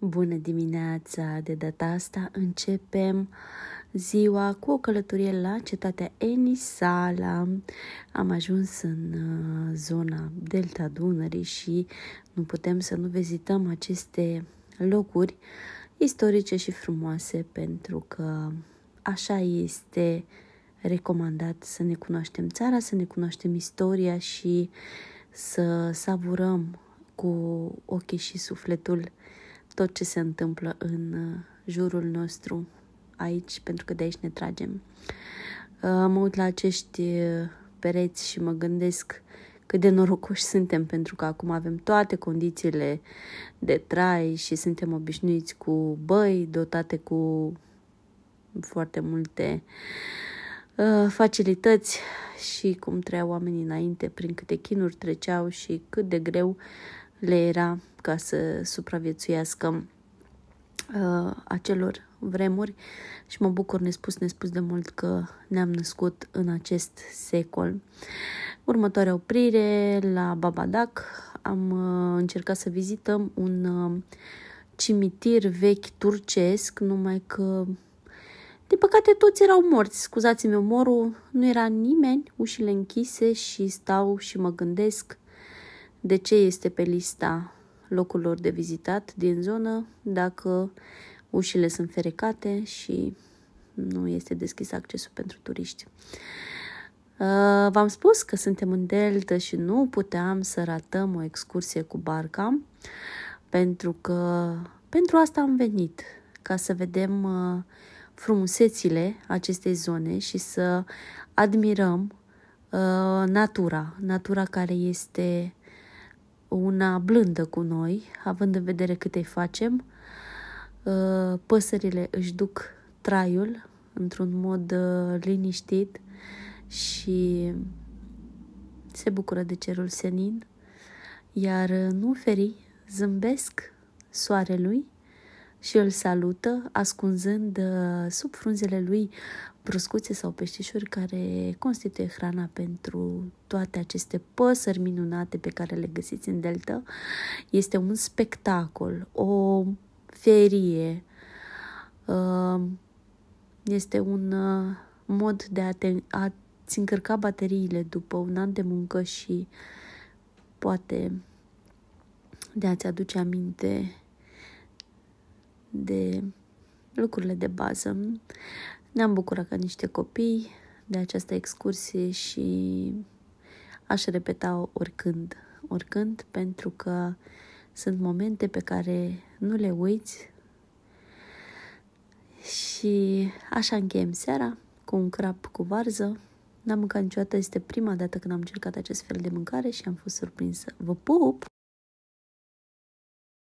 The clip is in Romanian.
Bună dimineața! De data asta începem ziua cu o călătorie la cetatea Enisala. Am ajuns în uh, zona Delta Dunării și nu putem să nu vizităm aceste locuri istorice și frumoase pentru că așa este recomandat să ne cunoaștem țara, să ne cunoaștem istoria și să savurăm cu ochii și sufletul tot ce se întâmplă în uh, jurul nostru aici, pentru că de aici ne tragem. Uh, mă uit la acești uh, pereți și mă gândesc cât de norocoși suntem, pentru că acum avem toate condițiile de trai și suntem obișnuiți cu băi, dotate cu foarte multe facilități și cum trăiau oamenii înainte, prin câte chinuri treceau și cât de greu le era ca să supraviețuiască uh, acelor vremuri și mă bucur nespus, nespus de mult că ne-am născut în acest secol. Următoarea oprire la Babadac am uh, încercat să vizităm un uh, cimitir vechi turcesc, numai că din păcate toți erau morți, scuzați-mi omorul, nu era nimeni, ușile închise și stau și mă gândesc de ce este pe lista locurilor de vizitat din zonă dacă ușile sunt ferecate și nu este deschis accesul pentru turiști. Uh, v-am spus că suntem în delta și nu puteam să ratăm o excursie cu barca pentru că pentru asta am venit, ca să vedem uh, frumusețile acestei zone și să admirăm uh, natura, natura care este una blândă cu noi, având în vedere cât îi facem. Uh, păsările își duc traiul într-un mod uh, liniștit și se bucură de cerul senin, iar uh, nu zâmbesc soarelui și îl salută, ascunzând uh, sub frunzele lui bruscuțe sau peștișuri care constituie hrana pentru toate aceste păsări minunate pe care le găsiți în delta. Este un spectacol, o ferie, uh, este un uh, mod de a te a ți încărca bateriile după un an de muncă și poate de a-ți aduce aminte de lucrurile de bază. Ne-am bucurat ca niște copii de această excursie și aș repeta oricând, oricând, pentru că sunt momente pe care nu le uiți și așa încheiem seara cu un crap cu varză. N-am mâncat niciodată, este prima dată când am încercat acest fel de mâncare și am fost surprinsă. Vă pup!